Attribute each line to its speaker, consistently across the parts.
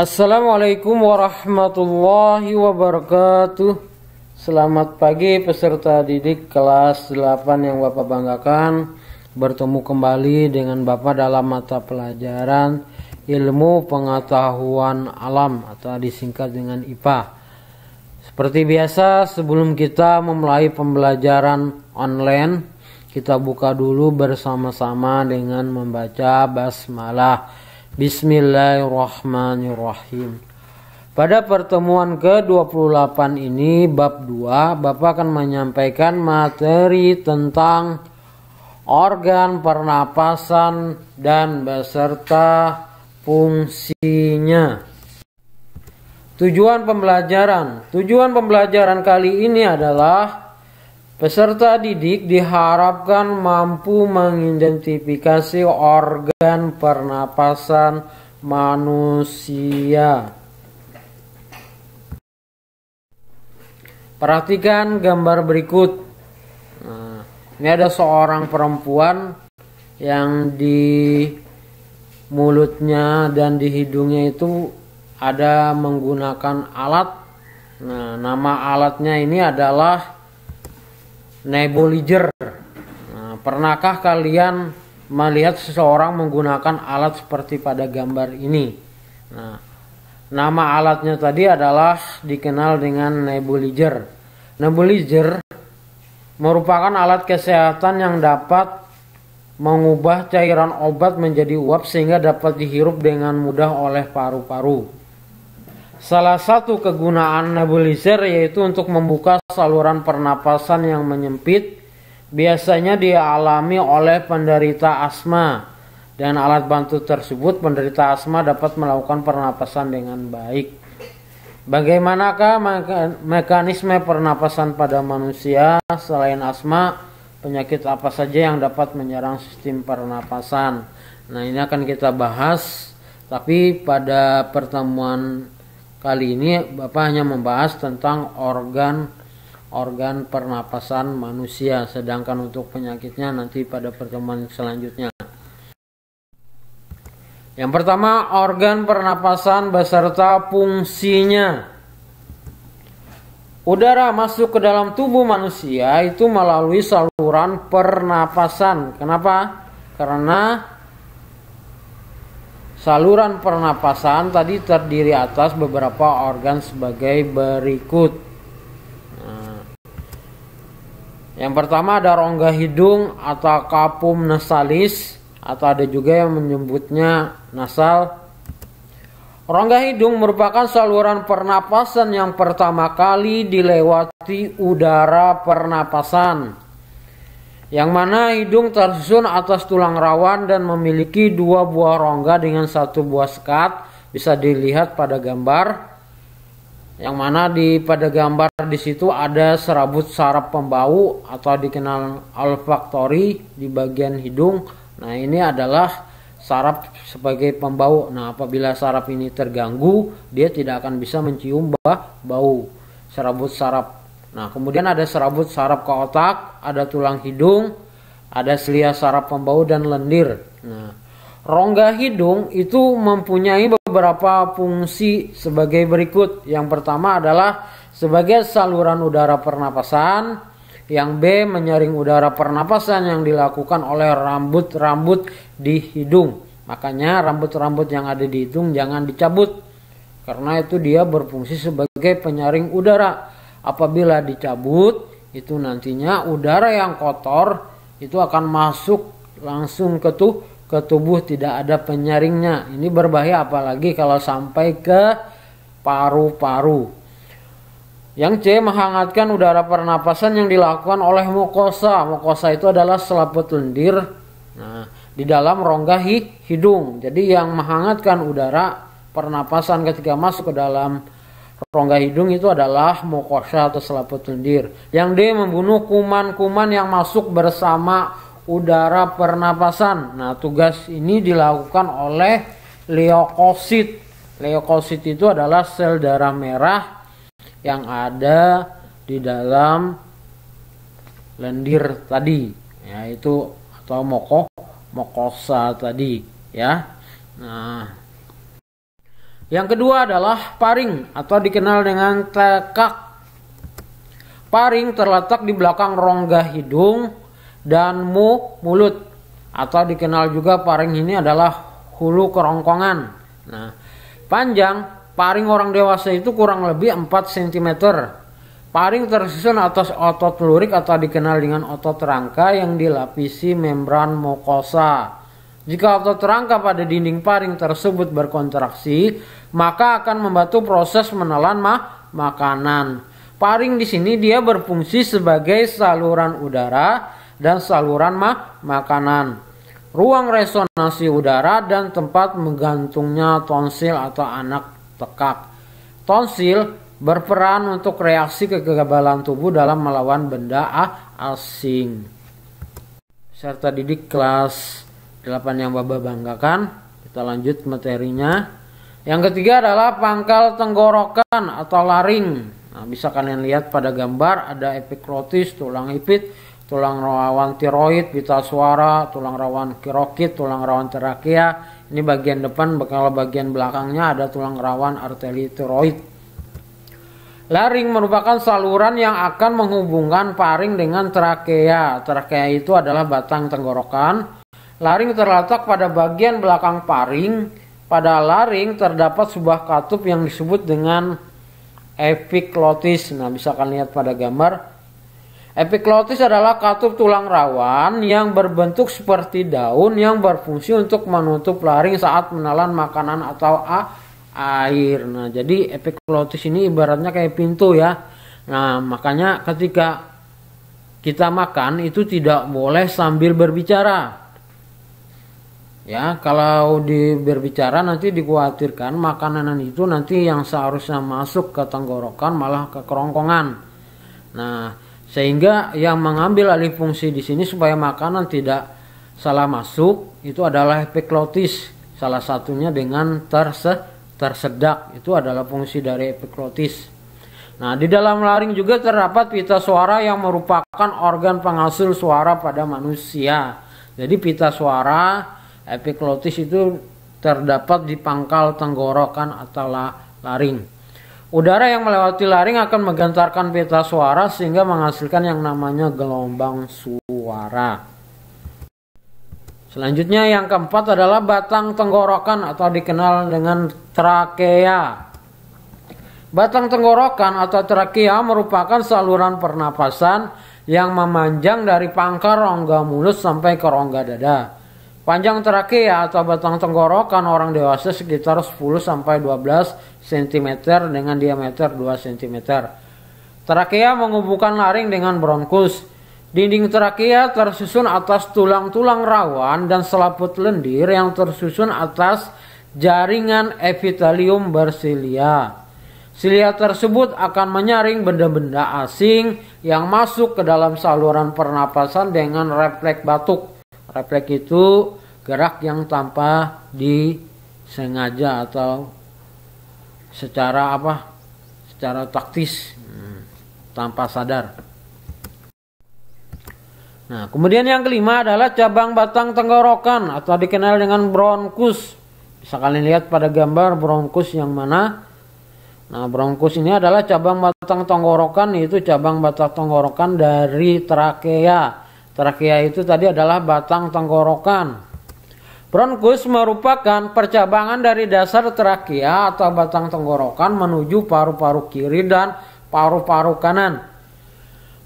Speaker 1: Assalamualaikum warahmatullahi wabarakatuh Selamat pagi peserta didik kelas 8 yang Bapak banggakan Bertemu kembali dengan Bapak dalam mata pelajaran Ilmu Pengetahuan Alam atau disingkat dengan IPA Seperti biasa sebelum kita memulai pembelajaran online Kita buka dulu bersama-sama dengan membaca basmalah Bismillahirrahmanirrahim. Pada pertemuan ke-28 ini bab 2 Bapak akan menyampaikan materi tentang organ pernapasan dan beserta fungsinya. Tujuan pembelajaran. Tujuan pembelajaran kali ini adalah Peserta didik diharapkan mampu mengidentifikasi organ pernapasan manusia. Perhatikan gambar berikut. Nah, ini ada seorang perempuan yang di mulutnya dan di hidungnya itu ada menggunakan alat. Nah, nama alatnya ini adalah Nebulizer. Nah, pernahkah kalian melihat seseorang menggunakan alat seperti pada gambar ini? Nah, nama alatnya tadi adalah dikenal dengan nebulizer. Nebulizer merupakan alat kesehatan yang dapat mengubah cairan obat menjadi uap sehingga dapat dihirup dengan mudah oleh paru-paru. Salah satu kegunaan nebulizer yaitu untuk membuka saluran pernapasan yang menyempit biasanya dialami oleh penderita asma dan alat bantu tersebut penderita asma dapat melakukan pernapasan dengan baik. Bagaimanakah mekanisme pernapasan pada manusia selain asma penyakit apa saja yang dapat menyerang sistem pernapasan? Nah, ini akan kita bahas tapi pada pertemuan Kali ini Bapak hanya membahas tentang organ organ pernapasan manusia, sedangkan untuk penyakitnya nanti pada pertemuan selanjutnya. Yang pertama, organ pernapasan beserta fungsinya. Udara masuk ke dalam tubuh manusia itu melalui saluran pernapasan. Kenapa? Karena Saluran pernapasan tadi terdiri atas beberapa organ sebagai berikut. Nah, yang pertama ada rongga hidung atau kapum nasalis atau ada juga yang menyebutnya nasal. Rongga hidung merupakan saluran pernapasan yang pertama kali dilewati udara pernapasan yang mana hidung tersusun atas tulang rawan dan memiliki dua buah rongga dengan satu buah sekat bisa dilihat pada gambar yang mana di pada gambar di situ ada serabut saraf pembau atau dikenal olfaktori di bagian hidung. Nah, ini adalah saraf sebagai pembau. Nah, apabila saraf ini terganggu, dia tidak akan bisa mencium bau. Serabut saraf Nah, kemudian ada serabut saraf ke otak, ada tulang hidung, ada selia saraf pembau dan lendir. Nah, rongga hidung itu mempunyai beberapa fungsi sebagai berikut. Yang pertama adalah sebagai saluran udara pernapasan, yang B menyaring udara pernapasan yang dilakukan oleh rambut-rambut di hidung. Makanya rambut-rambut yang ada di hidung jangan dicabut karena itu dia berfungsi sebagai penyaring udara. Apabila dicabut, itu nantinya udara yang kotor itu akan masuk langsung ke tuh ke tubuh tidak ada penyaringnya. Ini berbahaya apalagi kalau sampai ke paru-paru. Yang C menghangatkan udara pernapasan yang dilakukan oleh mukosa. Mukosa itu adalah selaput lendir nah, di dalam rongga hidung. Jadi yang menghangatkan udara pernapasan ketika masuk ke dalam rongga hidung itu adalah mukosa atau selaput lendir. Yang D membunuh kuman-kuman yang masuk bersama udara pernapasan. Nah, tugas ini dilakukan oleh leukosit. Leukosit itu adalah sel darah merah yang ada di dalam lendir tadi, yaitu atau mokok mokosa tadi, ya. Nah, yang kedua adalah paring atau dikenal dengan tekak. Paring terletak di belakang rongga hidung dan mu mulut atau dikenal juga paring ini adalah hulu kerongkongan. Nah, panjang paring orang dewasa itu kurang lebih 4 cm. Paring tersusun atas otot lurik atau dikenal dengan otot rangka yang dilapisi membran mukosa. Jika otot rangka pada dinding paring tersebut berkontraksi, maka akan membantu proses menelan ma makanan. Paring di sini dia berfungsi sebagai saluran udara dan saluran ma makanan. Ruang resonansi udara dan tempat menggantungnya tonsil atau anak tekak. Tonsil berperan untuk reaksi kekebalan tubuh dalam melawan benda ah, asing. Serta didik kelas Delapan yang Bapak banggakan. Kita lanjut materinya. Yang ketiga adalah pangkal tenggorokan atau laring. Nah, bisa kalian lihat pada gambar ada epikrotis, tulang ipit, tulang rawan tiroid, pita suara, tulang rawan kirokit, tulang rawan terakia. Ini bagian depan, kalau bagian belakangnya ada tulang rawan arteri tiroid. Laring merupakan saluran yang akan menghubungkan paring dengan trakea. Trakea itu adalah batang tenggorokan. Laring terletak pada bagian belakang paring. Pada laring terdapat sebuah katup yang disebut dengan epiklotis. Nah, bisa kalian lihat pada gambar. Epiklotis adalah katup tulang rawan yang berbentuk seperti daun yang berfungsi untuk menutup laring saat menelan makanan atau a air. Nah, jadi epiklotis ini ibaratnya kayak pintu ya. Nah, makanya ketika kita makan itu tidak boleh sambil berbicara. Ya, kalau di berbicara nanti dikhawatirkan makanan itu nanti yang seharusnya masuk ke tenggorokan malah ke kerongkongan. Nah, sehingga yang mengambil alih fungsi di sini supaya makanan tidak salah masuk itu adalah epiglotis Salah satunya dengan terse tersedak itu adalah fungsi dari epiglotis. Nah, di dalam laring juga terdapat pita suara yang merupakan organ penghasil suara pada manusia. Jadi pita suara Epiklotis itu terdapat di pangkal tenggorokan atau laring. Udara yang melewati laring akan menggantarkan pita suara sehingga menghasilkan yang namanya gelombang suara. Selanjutnya yang keempat adalah batang tenggorokan atau dikenal dengan trakea. Batang tenggorokan atau trakea merupakan saluran pernapasan yang memanjang dari pangkal rongga mulut sampai ke rongga dada. Panjang trakea ya, atau batang tenggorokan orang dewasa sekitar 10 sampai 12 cm dengan diameter 2 cm. Trakea menghubungkan laring dengan bronkus. Dinding trakea tersusun atas tulang-tulang rawan dan selaput lendir yang tersusun atas jaringan epitelium bersilia. Silia tersebut akan menyaring benda-benda asing yang masuk ke dalam saluran pernapasan dengan refleks batuk. Refleks itu gerak yang tanpa disengaja atau secara apa? Secara taktis hmm. tanpa sadar. Nah, kemudian yang kelima adalah cabang batang tenggorokan atau dikenal dengan bronkus. Bisa kalian lihat pada gambar bronkus yang mana. Nah, bronkus ini adalah cabang batang tenggorokan yaitu cabang batang tenggorokan dari trakea Trakea itu tadi adalah batang tenggorokan. Bronkus merupakan percabangan dari dasar trakea atau batang tenggorokan menuju paru-paru kiri dan paru-paru kanan.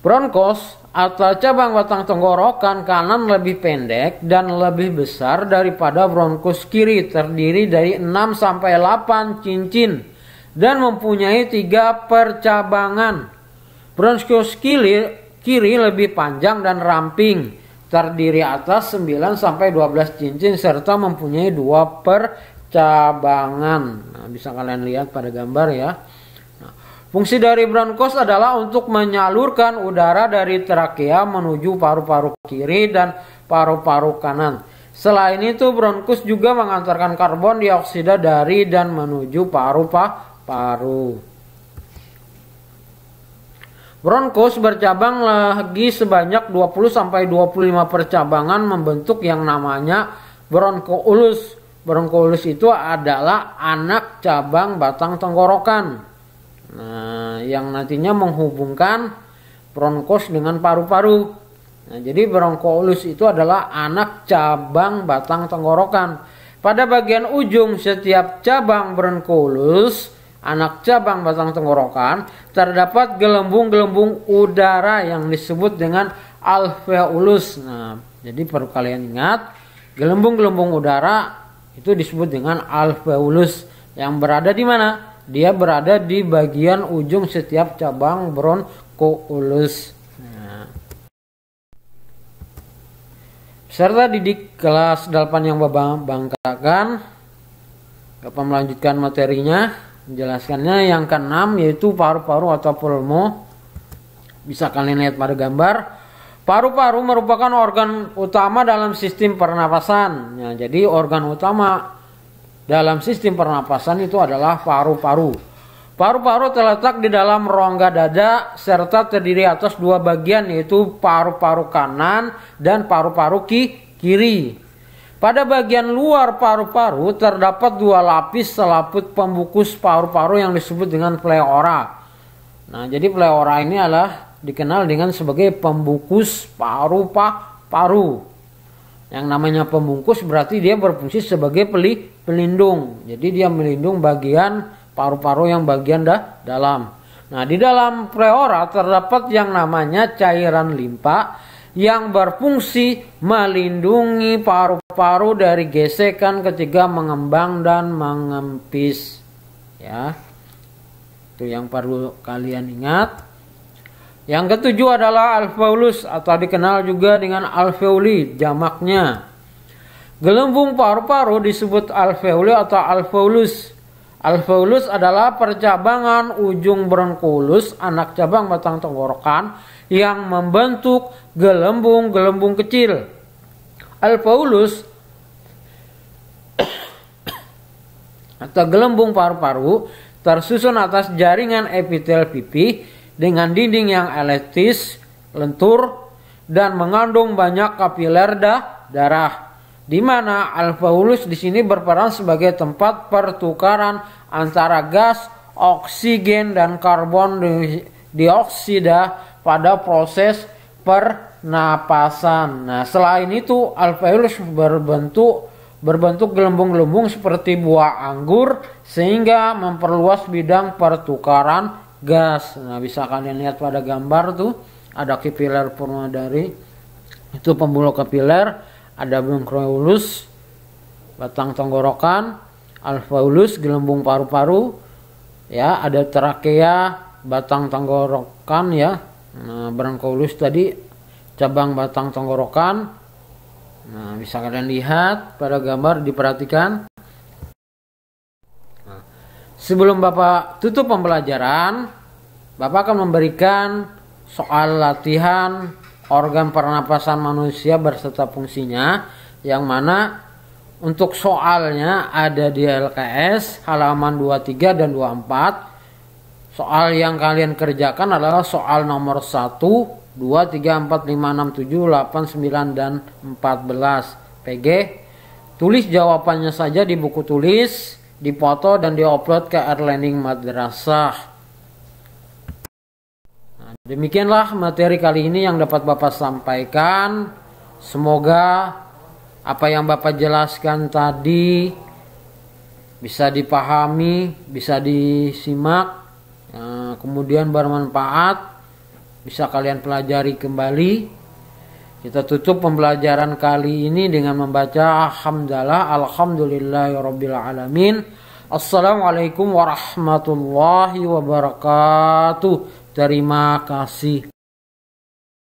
Speaker 1: Bronkus atau cabang batang tenggorokan kanan lebih pendek dan lebih besar daripada bronkus kiri terdiri dari 6 sampai 8 cincin dan mempunyai tiga percabangan. Bronkus kiri kiri lebih panjang dan ramping, terdiri atas 9 sampai 12 cincin serta mempunyai dua percabangan. Nah, bisa kalian lihat pada gambar ya. Nah, fungsi dari bronkos adalah untuk menyalurkan udara dari trakea menuju paru-paru kiri dan paru-paru kanan. Selain itu, bronkus juga mengantarkan karbon dioksida dari dan menuju paru-paru. Broncos bercabang lagi sebanyak 20 sampai 25 percabangan membentuk yang namanya bronkoulus. Bronkoulus itu adalah anak cabang batang tenggorokan. Nah, yang nantinya menghubungkan bronkos dengan paru-paru. Nah, jadi bronkoulus itu adalah anak cabang batang tenggorokan. Pada bagian ujung setiap cabang bronkoulus anak cabang batang tenggorokan terdapat gelembung-gelembung udara yang disebut dengan alveolus. Nah, jadi perlu kalian ingat, gelembung-gelembung udara itu disebut dengan alveolus yang berada di mana? Dia berada di bagian ujung setiap cabang bronkoulus. Nah. Serta didik kelas 8 yang Bapak banggakan, Bapak melanjutkan materinya. Menjelaskannya yang keenam yaitu paru-paru atau pulmo. Bisa kalian lihat pada gambar. Paru-paru merupakan organ utama dalam sistem pernapasan. Ya, jadi organ utama dalam sistem pernapasan itu adalah paru-paru. Paru-paru terletak di dalam rongga dada serta terdiri atas dua bagian yaitu paru-paru kanan dan paru-paru kiri. Pada bagian luar paru-paru terdapat dua lapis selaput pembungkus paru-paru yang disebut dengan pleura. Nah, jadi pleura ini adalah dikenal dengan sebagai pembungkus paru paru. Yang namanya pembungkus berarti dia berfungsi sebagai peli pelindung. Jadi dia melindung bagian paru-paru yang bagian dah dalam. Nah, di dalam pleura terdapat yang namanya cairan limpa yang berfungsi melindungi paru-paru dari gesekan ketika mengembang dan mengempis. Ya. Itu yang perlu kalian ingat. Yang ketujuh adalah alveolus atau dikenal juga dengan alveoli jamaknya. Gelembung paru-paru disebut alveoli atau alveolus. Alveolus adalah percabangan ujung bronkulus, anak cabang batang tenggorokan yang membentuk gelembung-gelembung kecil. Al-Paulus atau gelembung paru-paru tersusun atas jaringan epitel pipi dengan dinding yang elastis, lentur, dan mengandung banyak kapiler darah. Di mana alveolus di sini berperan sebagai tempat pertukaran antara gas, oksigen, dan karbon dioksida pada proses pernapasan. Nah, selain itu alveolus berbentuk berbentuk gelembung-gelembung seperti buah anggur sehingga memperluas bidang pertukaran gas. Nah, bisa kalian lihat pada gambar tuh ada kapiler purmadari itu pembuluh kapiler, ada bronkiolus batang tenggorokan, alveolus, gelembung paru-paru, ya, ada trakea, batang tenggorokan ya, nah bronkolus tadi cabang batang tenggorokan nah bisa kalian lihat pada gambar diperhatikan nah, sebelum bapak tutup pembelajaran bapak akan memberikan soal latihan organ pernapasan manusia berserta fungsinya yang mana untuk soalnya ada di LKS halaman 23 dan 24 soal yang kalian kerjakan adalah soal nomor 1, 2, 3, 4, 5, 6, 7, 8, 9, dan 14. PG, tulis jawabannya saja di buku tulis, dipoto dan diupload ke Erlening Madrasah. Nah, demikianlah materi kali ini yang dapat Bapak sampaikan. Semoga apa yang Bapak jelaskan tadi bisa dipahami, bisa disimak kemudian bermanfaat bisa kalian pelajari kembali kita tutup pembelajaran kali ini dengan membaca hamdalah alhamdulillahirobbilalamin. alamin assalamualaikum warahmatullahi wabarakatuh terima kasih